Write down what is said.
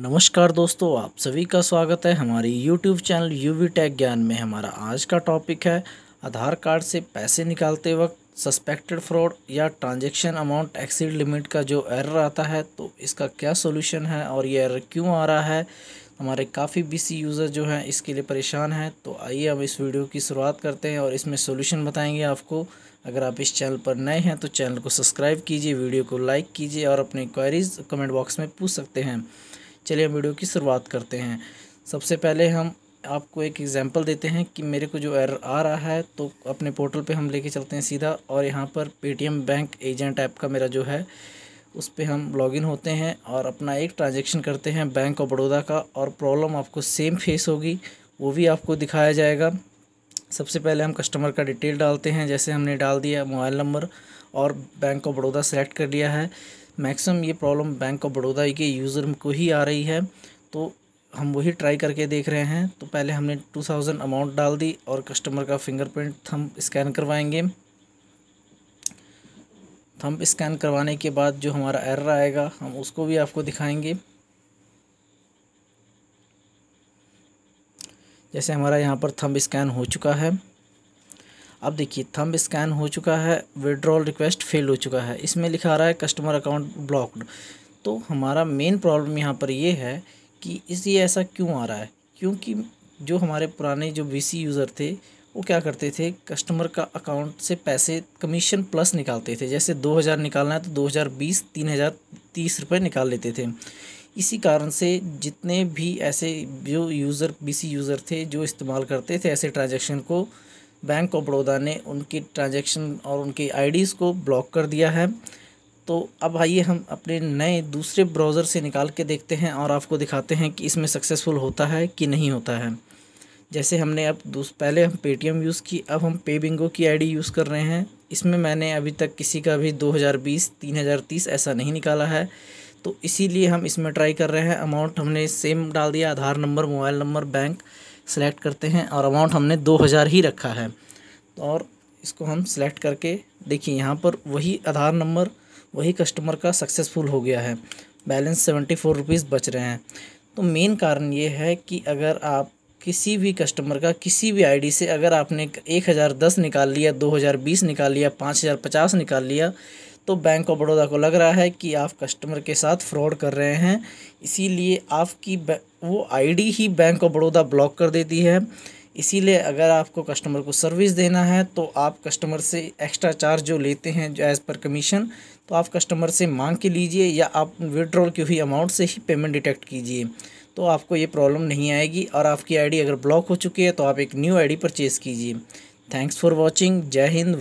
नमस्कार दोस्तों आप सभी का स्वागत है हमारी YouTube चैनल वी टैग ज्ञान में हमारा आज का टॉपिक है आधार कार्ड से पैसे निकालते वक्त सस्पेक्टेड फ्रॉड या ट्रांजैक्शन अमाउंट एक्सीड लिमिट का जो एरर आता है तो इसका क्या सॉल्यूशन है और ये एरर क्यों आ रहा है हमारे काफ़ी बीसी यूज़र जो हैं इसके लिए परेशान हैं तो आइए हम इस वीडियो की शुरुआत करते हैं और इसमें सोल्यूशन बताएँगे आपको अगर आप इस चैनल पर नए हैं तो चैनल को सब्सक्राइब कीजिए वीडियो को लाइक कीजिए और अपनी क्वारीज़ कमेंट बॉक्स में पूछ सकते हैं चलिए हम वीडियो की शुरुआत करते हैं सबसे पहले हम आपको एक एग्ज़ाम्पल देते हैं कि मेरे को जो एरर आ रहा है तो अपने पोर्टल पे हम लेके चलते हैं सीधा और यहाँ पर पेटीएम बैंक एजेंट ऐप का मेरा जो है उस पर हम लॉगिन होते हैं और अपना एक ट्रांजेक्शन करते हैं बैंक ऑफ बड़ौदा का और प्रॉब्लम आपको सेम फेस होगी वो भी आपको दिखाया जाएगा सबसे पहले हम कस्टमर का डिटेल डालते हैं जैसे हमने डाल दिया मोबाइल नंबर और बैंक ऑफ बड़ौदा सेलेक्ट कर लिया है मैक्सिमम ये प्रॉब्लम बैंक ऑफ बड़ौदा के यूज़र को ही आ रही है तो हम वही ट्राई करके देख रहे हैं तो पहले हमने टू थाउजेंड अमाउंट डाल दी और कस्टमर का फिंगरप्रिंट थंब स्कैन करवाएंगे थंब स्कैन करवाने के बाद जो हमारा एरर आएगा हम उसको भी आपको दिखाएंगे जैसे हमारा यहाँ पर थंब स्कैन हो चुका है अब देखिए थंब स्कैन हो चुका है विड्रॉल रिक्वेस्ट फेल हो चुका है इसमें लिखा रहा है कस्टमर अकाउंट ब्लॉक्ड तो हमारा मेन प्रॉब्लम यहाँ पर ये है कि इस ये ऐसा क्यों आ रहा है क्योंकि जो हमारे पुराने जो बीसी यूज़र थे वो क्या करते थे कस्टमर का अकाउंट से पैसे कमीशन प्लस निकालते थे जैसे दो हज़ार निकालना है तो दो हज़ार बीस तीन हज़ार तीस रुपये निकाल लेते थे इसी कारण से जितने भी ऐसे जो यूज़र बीसी यूज़र थे जो इस्तेमाल करते थे ऐसे ट्रांजैक्शन को बैंक ऑफ बड़ौदा ने उनकी ट्रांजैक्शन और उनकी आईडीज़ को ब्लॉक कर दिया है तो अब आइए हम अपने नए दूसरे ब्राउज़र से निकाल के देखते हैं और आपको दिखाते हैं कि इसमें सक्सेसफुल होता है कि नहीं होता है जैसे हमने अब पहले हम पेटीएम यूज़ की अब हम पे बिंगो की आईडी यूज़ कर रहे हैं इसमें मैंने अभी तक किसी का भी 2020 3030 ऐसा नहीं निकाला है तो इसीलिए हम इसमें ट्राई कर रहे हैं अमाउंट हमने सेम डाल दिया Aadhaar number mobile number bank select करते हैं और अमाउंट हमने दो हज़ार ही रखा है तो और इसको हम सेलेक्ट करके देखिए यहाँ पर वही आधार नंबर वही कस्टमर का सक्सेसफुल हो गया है बैलेंस सेवेंटी फोर रुपीज़ बच रहे हैं तो मेन कारण ये है कि अगर आप किसी भी कस्टमर का किसी भी आईडी से अगर आपने एक हज़ार दस निकाल लिया दो हज़ार बीस निकाल लिया पाँच हज़ार पचास निकाल लिया तो बैंक ऑफ बड़ौदा को लग रहा है कि आप कस्टमर के साथ फ्रॉड कर रहे हैं इसीलिए आपकी वो आईडी ही बैंक ऑफ बड़ौदा ब्लॉक कर देती है इसीलिए अगर आपको कस्टमर को सर्विस देना है तो आप कस्टमर से एक्स्ट्रा चार्ज जो लेते हैं जो एज़ पर कमीशन तो आप कस्टमर से मांग के लीजिए या आप विड्रॉल की हुई अमाउंट से ही पेमेंट डिटेक्ट कीजिए तो आपको ये प्रॉब्लम नहीं आएगी और आपकी आईडी अगर ब्लॉक हो चुकी है तो आप एक न्यू आईडी परचेज़ कीजिए थैंक्स फॉर वॉचिंग जय हिंद